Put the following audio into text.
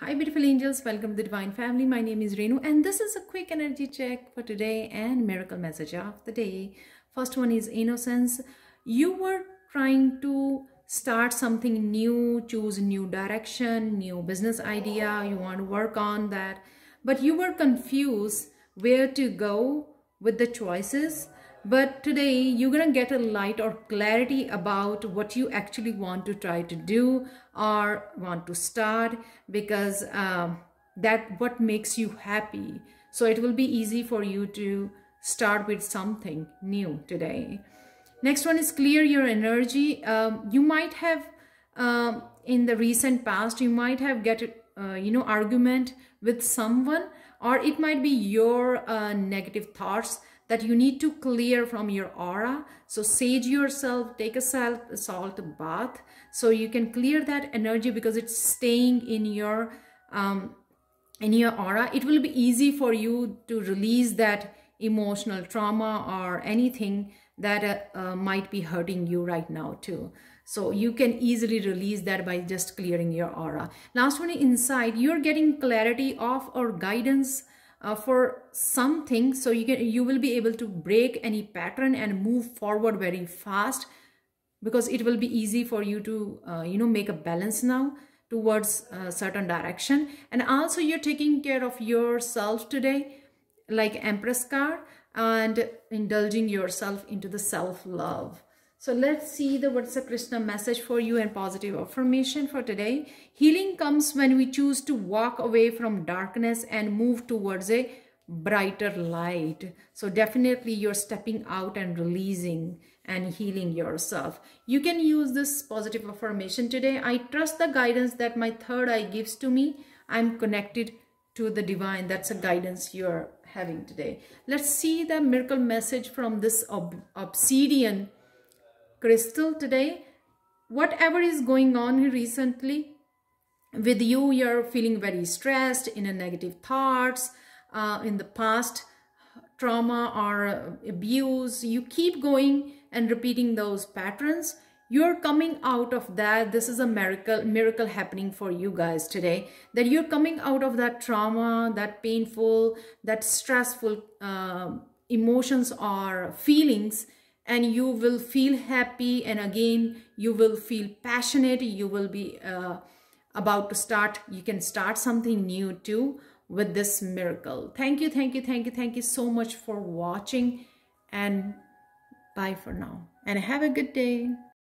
Hi beautiful angels, welcome to the Divine Family. My name is Renu and this is a quick energy check for today and miracle message of the day. First one is innocence. You were trying to start something new, choose new direction, new business idea, you want to work on that, but you were confused where to go with the choices but today you're going to get a light or clarity about what you actually want to try to do or want to start because um, that what makes you happy. So it will be easy for you to start with something new today. Next one is clear your energy. Um, you might have um, in the recent past, you might have get uh, you know argument with someone or it might be your uh, negative thoughts that you need to clear from your aura. So sage yourself, take a salt bath so you can clear that energy because it's staying in your um, in your aura. It will be easy for you to release that emotional trauma or anything that uh, uh, might be hurting you right now too. So you can easily release that by just clearing your aura. Last one, inside, you're getting clarity of or guidance uh, for something so you can you will be able to break any pattern and move forward very fast because it will be easy for you to uh, you know make a balance now towards a uh, certain direction and also you're taking care of yourself today like empress card and indulging yourself into the self-love so let's see the Vatsa Krishna message for you and positive affirmation for today. Healing comes when we choose to walk away from darkness and move towards a brighter light. So definitely you're stepping out and releasing and healing yourself. You can use this positive affirmation today. I trust the guidance that my third eye gives to me. I'm connected to the divine. That's a guidance you're having today. Let's see the miracle message from this ob obsidian crystal today whatever is going on recently with you you're feeling very stressed in a negative thoughts uh, in the past trauma or abuse you keep going and repeating those patterns you're coming out of that this is a miracle miracle happening for you guys today that you're coming out of that trauma that painful that stressful uh, emotions or feelings and you will feel happy and again you will feel passionate you will be uh, about to start you can start something new too with this miracle thank you thank you thank you thank you so much for watching and bye for now and have a good day